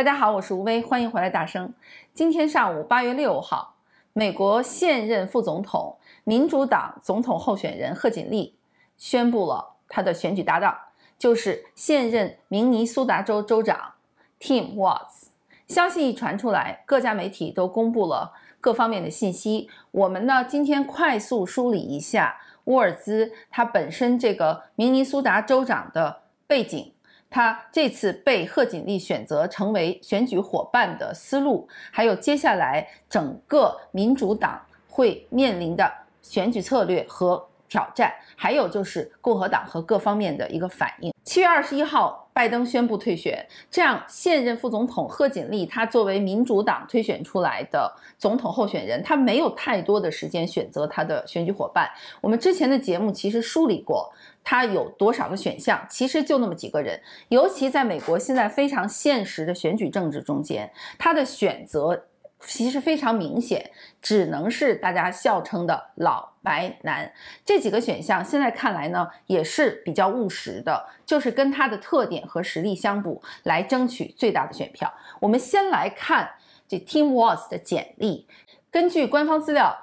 大家好，我是吴薇，欢迎回来，大声。今天上午八月六号，美国现任副总统、民主党总统候选人贺锦丽宣布了他的选举搭档，就是现任明尼苏达州州长 Tim w a t s 消息一传出来，各家媒体都公布了各方面的信息。我们呢，今天快速梳理一下沃尔兹他本身这个明尼苏达州长的背景。他这次被贺锦丽选择成为选举伙伴的思路，还有接下来整个民主党会面临的选举策略和。挑战，还有就是共和党和各方面的一个反应。七月二十一号，拜登宣布退选，这样现任副总统贺锦丽，他作为民主党推选出来的总统候选人，他没有太多的时间选择他的选举伙伴。我们之前的节目其实梳理过，他有多少个选项，其实就那么几个人。尤其在美国现在非常现实的选举政治中间，他的选择。其实非常明显，只能是大家笑称的老白男这几个选项。现在看来呢，也是比较务实的，就是跟他的特点和实力相补，来争取最大的选票。我们先来看这 Team w a o s 的简历。根据官方资料。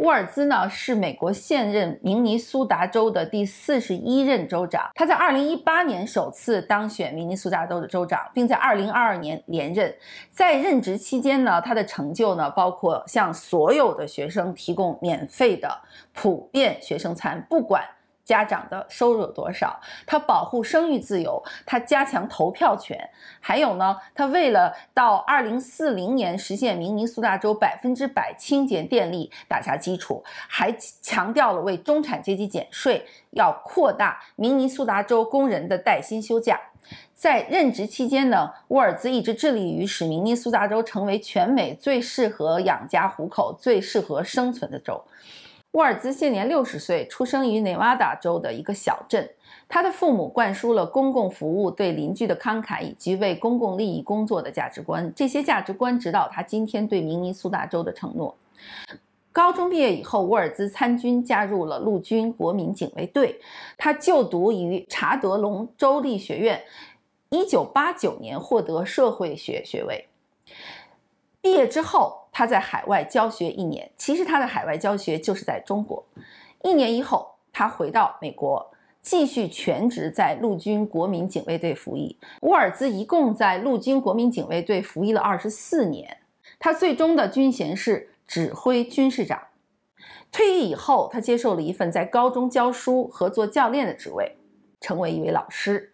沃尔兹呢，是美国现任明尼苏达州的第四十一任州长。他在二零一八年首次当选明尼苏达州的州长，并在二零二二年连任。在任职期间呢，他的成就呢，包括向所有的学生提供免费的普遍学生餐，不管。家长的收入有多少？他保护生育自由，他加强投票权，还有呢，他为了到二零四零年实现明尼苏达州百分之百清洁电力打下基础，还强调了为中产阶级减税，要扩大明尼苏达州工人的带薪休假。在任职期间呢，沃尔兹一直致力于使明尼苏达州成为全美最适合养家糊口、最适合生存的州。沃尔兹现年六十岁，出生于内瓦达州的一个小镇。他的父母灌输了公共服务、对邻居的慷慨以及为公共利益工作的价值观。这些价值观指导他今天对明尼苏达州的承诺。高中毕业以后，沃尔兹参军，加入了陆军国民警卫队。他就读于查德隆州立学院，一九八九年获得社会学学位。毕业之后。他在海外教学一年，其实他的海外教学就是在中国。一年以后，他回到美国，继续全职在陆军国民警卫队服役。沃尔兹一共在陆军国民警卫队服役了二十四年，他最终的军衔是指挥军事长。退役以后，他接受了一份在高中教书和做教练的职位，成为一位老师。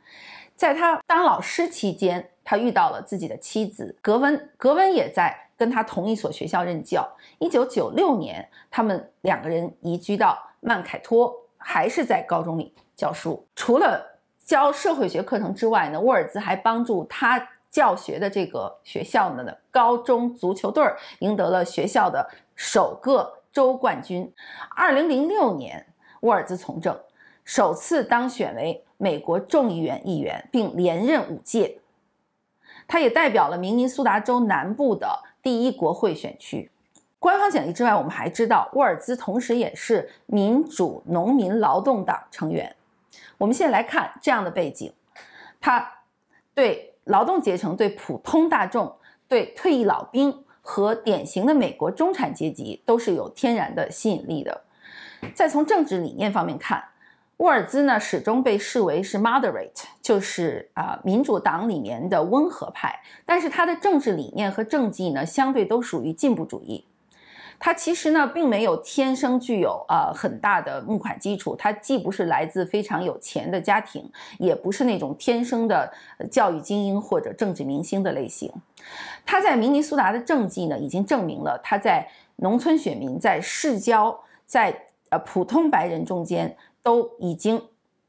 在他当老师期间，他遇到了自己的妻子格温，格温也在。跟他同一所学校任教。一九九六年，他们两个人移居到曼凯托，还是在高中里教书。除了教社会学课程之外呢，沃尔兹还帮助他教学的这个学校的高中足球队赢得了学校的首个州冠军。二零零六年，沃尔兹从政，首次当选为美国众议员议员，并连任五届。他也代表了明尼苏达州南部的。第一国会选区，官方简历之外，我们还知道沃尔兹同时也是民主农民劳动党成员。我们现在来看这样的背景，他对劳动阶层、对普通大众、对退役老兵和典型的美国中产阶级都是有天然的吸引力的。再从政治理念方面看。沃尔兹呢，始终被视为是 moderate，就是啊，民主党里面的温和派。但是他的政治理念和政绩呢，相对都属于进步主义。他其实呢，并没有天生具有啊很大的募款基础。他既不是来自非常有钱的家庭，也不是那种天生的教育精英或者政治明星的类型。他在明尼苏达的政绩呢，已经证明了他在农村选民、在市郊、在呃普通白人中间。都已经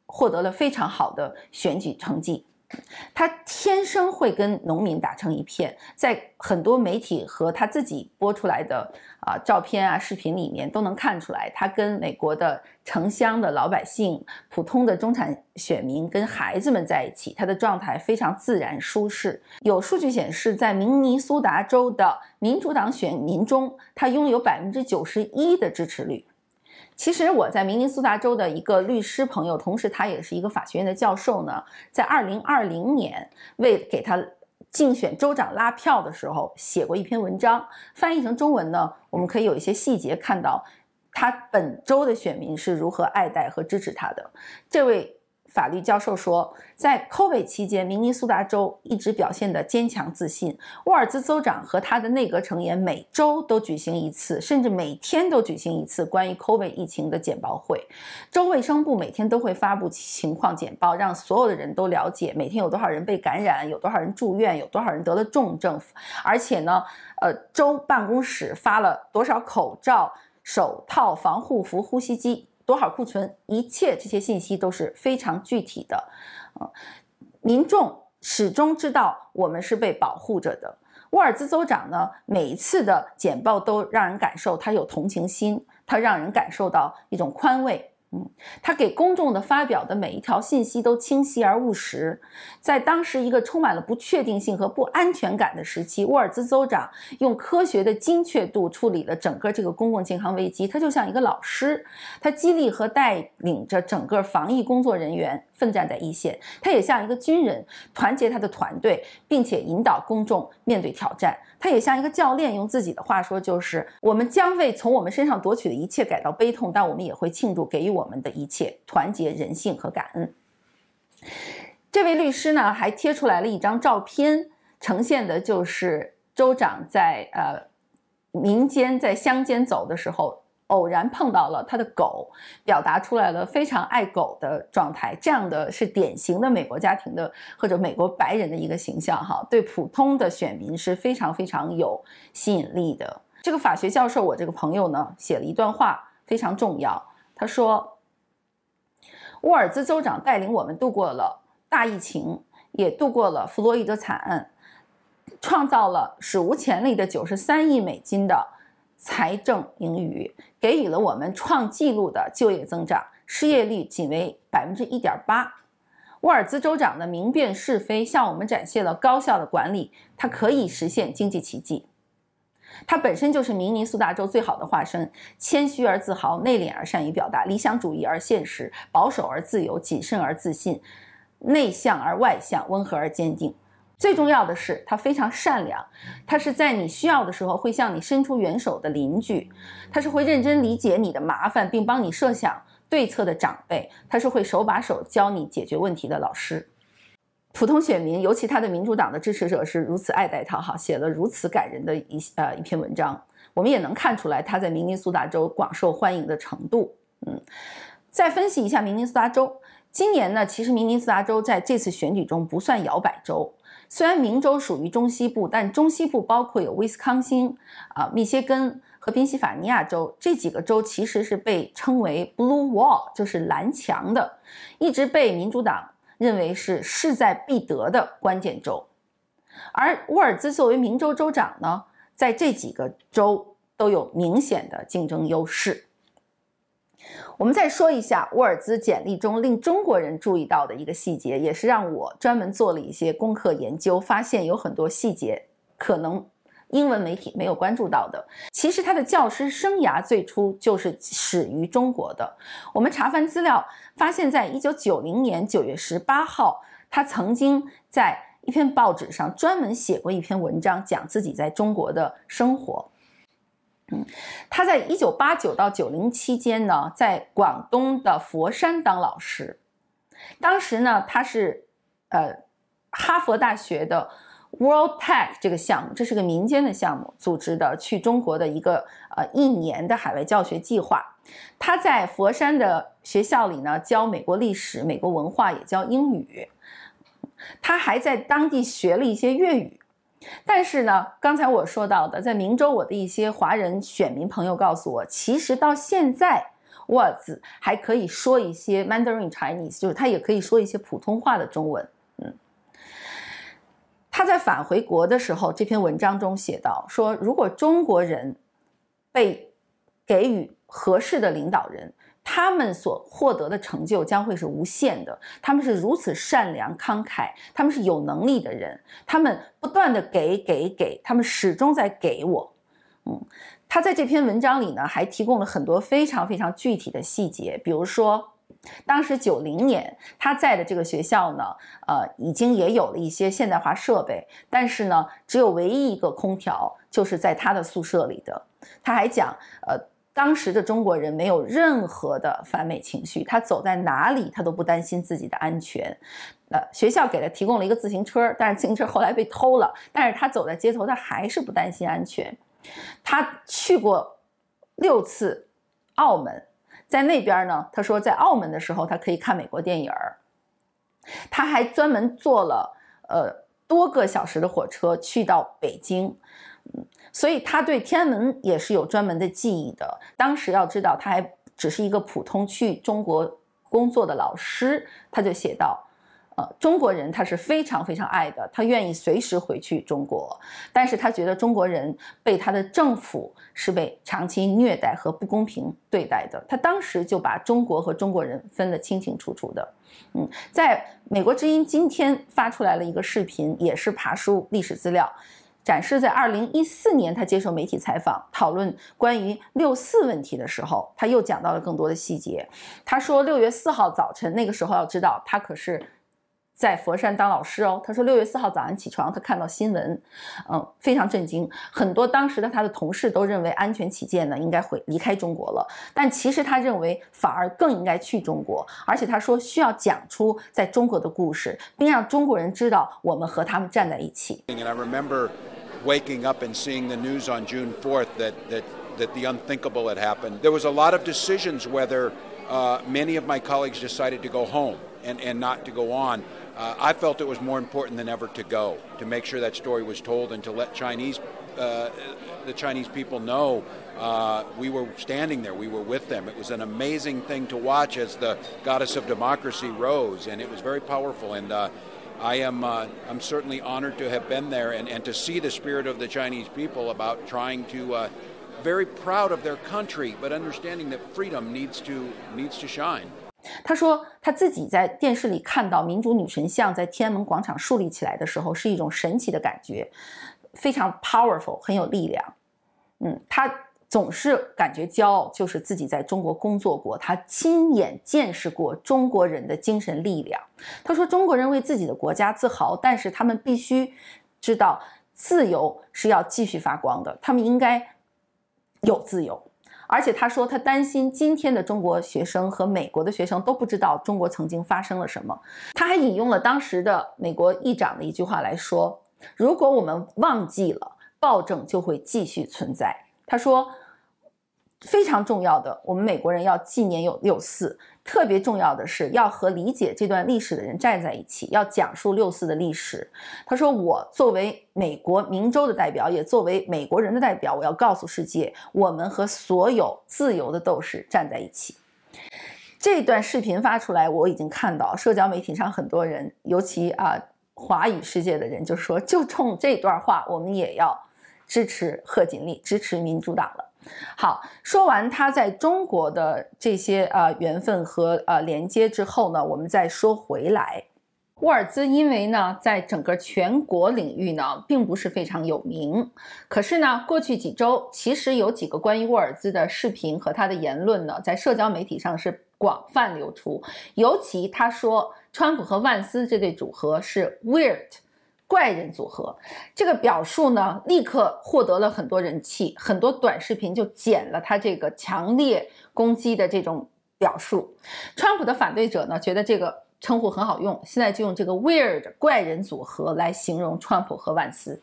获得了非常好的选举成绩。他天生会跟农民打成一片，在很多媒体和他自己播出来的啊照片啊视频里面都能看出来，他跟美国的城乡的老百姓、普通的中产选民、跟孩子们在一起，他的状态非常自然舒适。有数据显示，在明尼苏达州的民主党选民中，他拥有百分之九十一的支持率。其实我在明尼苏达州的一个律师朋友，同时他也是一个法学院的教授呢，在二零二零年为给他竞选州长拉票的时候，写过一篇文章。翻译成中文呢，我们可以有一些细节看到，他本州的选民是如何爱戴和支持他的。这位。法律教授说，在 COVID 期间，明尼苏达州一直表现得坚强自信。沃尔兹州长和他的内阁成员每周都举行一次，甚至每天都举行一次关于 COVID 疫情的简报会。州卫生部每天都会发布情况简报，让所有的人都了解每天有多少人被感染，有多少人住院，有多少人得了重症。而且呢，呃，州办公室发了多少口罩、手套、防护服、呼吸机。多少库存？一切这些信息都是非常具体的，啊，民众始终知道我们是被保护着的。沃尔兹州长呢，每一次的简报都让人感受他有同情心，他让人感受到一种宽慰。嗯，他给公众的发表的每一条信息都清晰而务实，在当时一个充满了不确定性和不安全感的时期，沃尔兹州长用科学的精确度处理了整个这个公共健康危机。他就像一个老师，他激励和带领着整个防疫工作人员。奋战在一线，他也像一个军人，团结他的团队，并且引导公众面对挑战。他也像一个教练，用自己的话说就是：“我们将为从我们身上夺取的一切感到悲痛，但我们也会庆祝给予我们的一切，团结、人性和感恩。”这位律师呢，还贴出来了一张照片，呈现的就是州长在呃民间在乡间走的时候。偶然碰到了他的狗，表达出来了非常爱狗的状态，这样的，是典型的美国家庭的或者美国白人的一个形象，哈，对普通的选民是非常非常有吸引力的。这个法学教授，我这个朋友呢，写了一段话非常重要，他说，沃尔兹州长带领我们度过了大疫情，也度过了弗洛伊德惨案，创造了史无前例的九十三亿美金的。财政盈余给予了我们创纪录的就业增长，失业率仅为百分之一点八。沃尔兹州长的明辨是非，向我们展现了高效的管理，它可以实现经济奇迹。它本身就是明尼苏达州最好的化身：谦虚而自豪，内敛而善于表达，理想主义而现实，保守而自由，谨慎而自信，内向而外向，温和而坚定。最重要的是，他非常善良，他是在你需要的时候会向你伸出援手的邻居，他是会认真理解你的麻烦并帮你设想对策的长辈，他是会手把手教你解决问题的老师。普通选民，尤其他的民主党的支持者是如此爱戴他，哈，写了如此感人的一呃一篇文章，我们也能看出来他在明尼苏达州广受欢迎的程度。嗯，再分析一下明尼苏达州，今年呢，其实明尼苏达州在这次选举中不算摇摆州。虽然明州属于中西部，但中西部包括有威斯康星、啊，密歇根和宾夕法尼亚州这几个州，其实是被称为 Blue Wall，就是蓝墙的，一直被民主党认为是势在必得的关键州。而沃尔兹作为明州州长呢，在这几个州都有明显的竞争优势。我们再说一下沃尔兹简历中令中国人注意到的一个细节，也是让我专门做了一些功课研究，发现有很多细节可能英文媒体没有关注到的。其实他的教师生涯最初就是始于中国的。我们查翻资料，发现在一九九零年九月十八号，他曾经在一篇报纸上专门写过一篇文章，讲自己在中国的生活。嗯，他在一九八九到九零期间呢，在广东的佛山当老师。当时呢，他是呃哈佛大学的 World p a c h 这个项目，这是个民间的项目组织的去中国的一个呃一年的海外教学计划。他在佛山的学校里呢，教美国历史、美国文化，也教英语。他还在当地学了一些粤语。但是呢，刚才我说到的，在明州，我的一些华人选民朋友告诉我，其实到现在，w a s 还可以说一些 Mandarin Chinese，就是他也可以说一些普通话的中文。嗯，他在返回国的时候，这篇文章中写到说，如果中国人被给予合适的领导人。他们所获得的成就将会是无限的。他们是如此善良慷慨，他们是有能力的人。他们不断的给给给，他们始终在给我。嗯，他在这篇文章里呢，还提供了很多非常非常具体的细节，比如说，当时九零年他在的这个学校呢，呃，已经也有了一些现代化设备，但是呢，只有唯一一个空调，就是在他的宿舍里的。他还讲，呃。当时的中国人没有任何的反美情绪，他走在哪里他都不担心自己的安全。呃，学校给他提供了一个自行车，但是自行车后来被偷了。但是他走在街头，他还是不担心安全。他去过六次澳门，在那边呢，他说在澳门的时候他可以看美国电影儿。他还专门坐了呃多个小时的火车去到北京。所以他对天安门也是有专门的记忆的。当时要知道，他还只是一个普通去中国工作的老师，他就写道：“呃，中国人他是非常非常爱的，他愿意随时回去中国，但是他觉得中国人被他的政府是被长期虐待和不公平对待的。他当时就把中国和中国人分得清清楚楚的。”嗯，在《美国之音》今天发出来了一个视频，也是爬书历史资料。展示在二零一四年，他接受媒体采访，讨论关于六四问题的时候，他又讲到了更多的细节。他说六月四号早晨，那个时候要知道，他可是在佛山当老师哦。他说六月四号早上起床，他看到新闻，嗯，非常震惊。很多当时的他的同事都认为，安全起见呢，应该回离开中国了。但其实他认为，反而更应该去中国，而且他说需要讲出在中国的故事，并让中国人知道，我们和他们站在一起。waking up and seeing the news on June 4th that, that, that the unthinkable had happened. There was a lot of decisions whether uh, many of my colleagues decided to go home and, and not to go on. Uh, I felt it was more important than ever to go, to make sure that story was told and to let Chinese, uh, the Chinese people know uh, we were standing there, we were with them. It was an amazing thing to watch as the goddess of democracy rose, and it was very powerful. And uh, I am uh, I'm certainly honored to have been there and, and to see the spirit of the Chinese people about trying to uh, very proud of their country, but understanding that freedom needs to needs to shine. 他说他自己在电视里看到民主女神像在天安门广场树立起来的时候，是一种神奇的感觉，非常 powerful，很有力量。嗯，他总是感觉骄傲，就是自己在中国工作过，他亲眼见识过中国人的精神力量。他说，中国人为自己的国家自豪，但是他们必须知道，自由是要继续发光的。他们应该有自由。而且他说，他担心今天的中国学生和美国的学生都不知道中国曾经发生了什么。他还引用了当时的美国议长的一句话来说：“如果我们忘记了暴政，就会继续存在。”他说：“非常重要的，我们美国人要纪念有六四。特别重要的是，要和理解这段历史的人站在一起，要讲述六四的历史。”他说：“我作为美国明州的代表，也作为美国人的代表，我要告诉世界，我们和所有自由的斗士站在一起。”这段视频发出来，我已经看到社交媒体上很多人，尤其啊华语世界的人就说：“就冲这段话，我们也要。”支持贺锦丽，支持民主党了。好，说完他在中国的这些呃缘分和呃连接之后呢，我们再说回来。沃尔兹因为呢，在整个全国领域呢，并不是非常有名。可是呢，过去几周其实有几个关于沃尔兹的视频和他的言论呢，在社交媒体上是广泛流出。尤其他说，川普和万斯这对组合是 weird。怪人组合这个表述呢，立刻获得了很多人气，很多短视频就剪了他这个强烈攻击的这种表述。川普的反对者呢，觉得这个称呼很好用，现在就用这个 weird 怪人组合来形容川普和万斯。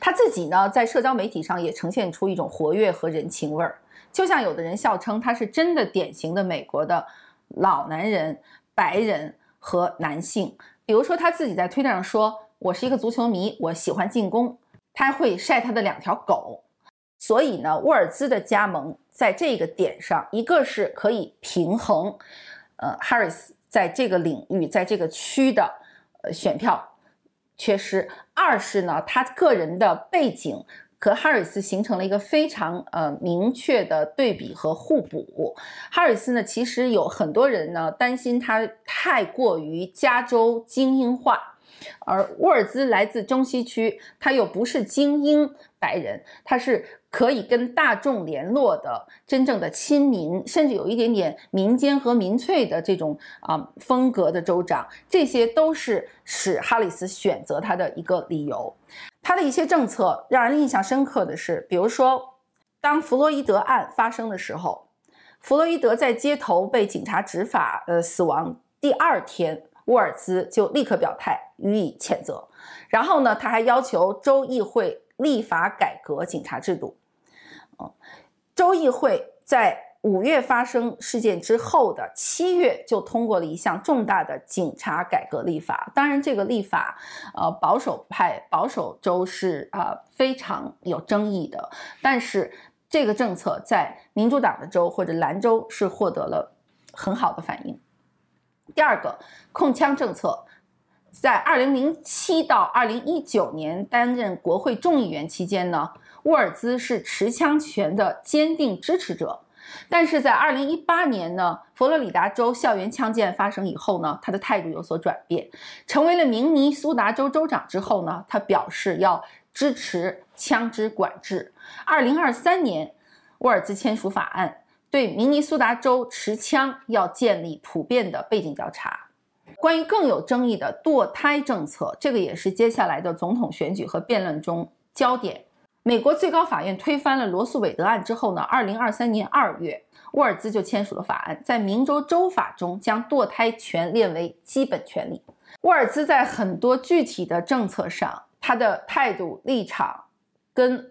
他自己呢，在社交媒体上也呈现出一种活跃和人情味儿，就像有的人笑称他是真的典型的美国的老男人、白人和男性。比如说他自己在推特上说：“我是一个足球迷，我喜欢进攻。”他会晒他的两条狗。所以呢，沃尔兹的加盟在这个点上，一个是可以平衡，呃，哈 i 斯在这个领域、在这个区的，呃，选票缺失；二是呢，他个人的背景。和哈里斯形成了一个非常呃明确的对比和互补。哈里斯呢，其实有很多人呢担心他太过于加州精英化，而沃尔兹来自中西区，他又不是精英白人，他是可以跟大众联络的真正的亲民，甚至有一点点民间和民粹的这种啊风格的州长，这些都是使哈里斯选择他的一个理由。他的一些政策让人印象深刻的是，比如说，当弗洛伊德案发生的时候，弗洛伊德在街头被警察执法呃死亡第二天，沃尔兹就立刻表态予以谴责，然后呢，他还要求州议会立法改革警察制度，嗯，州议会，在。五月发生事件之后的七月就通过了一项重大的警察改革立法。当然，这个立法，呃，保守派保守州是啊非常有争议的。但是这个政策在民主党的州或者兰州是获得了很好的反应。第二个，控枪政策，在二零零七到二零一九年担任国会众议员期间呢，沃尔兹是持枪权的坚定支持者。但是在二零一八年呢，佛罗里达州校园枪击案发生以后呢，他的态度有所转变，成为了明尼苏达州州长之后呢，他表示要支持枪支管制。二零二三年，沃尔兹签署法案，对明尼苏达州持枪要建立普遍的背景调查。关于更有争议的堕胎政策，这个也是接下来的总统选举和辩论中焦点。美国最高法院推翻了罗素韦德案之后呢，二零二三年二月，沃尔兹就签署了法案，在明州州法中将堕胎权列为基本权利。沃尔兹在很多具体的政策上，他的态度立场跟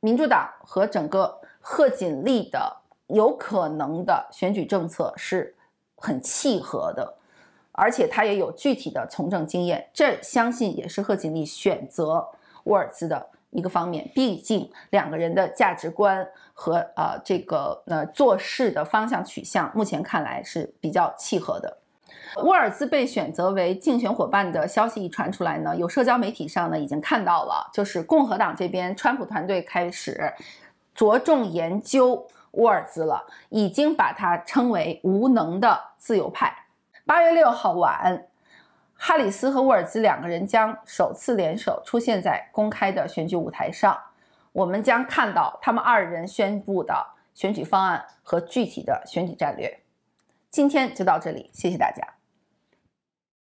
民主党和整个贺锦丽的有可能的选举政策是很契合的，而且他也有具体的从政经验，这相信也是贺锦丽选择沃尔兹的。一个方面，毕竟两个人的价值观和呃这个呃做事的方向取向，目前看来是比较契合的。沃尔兹被选择为竞选伙伴的消息一传出来呢，有社交媒体上呢已经看到了，就是共和党这边川普团队开始着重研究沃尔兹了，已经把他称为无能的自由派。八月六号晚。哈里斯和沃尔兹两个人将首次联手出现在公开的选举舞台上，我们将看到他们二人宣布的选举方案和具体的选举战略。今天就到这里，谢谢大家。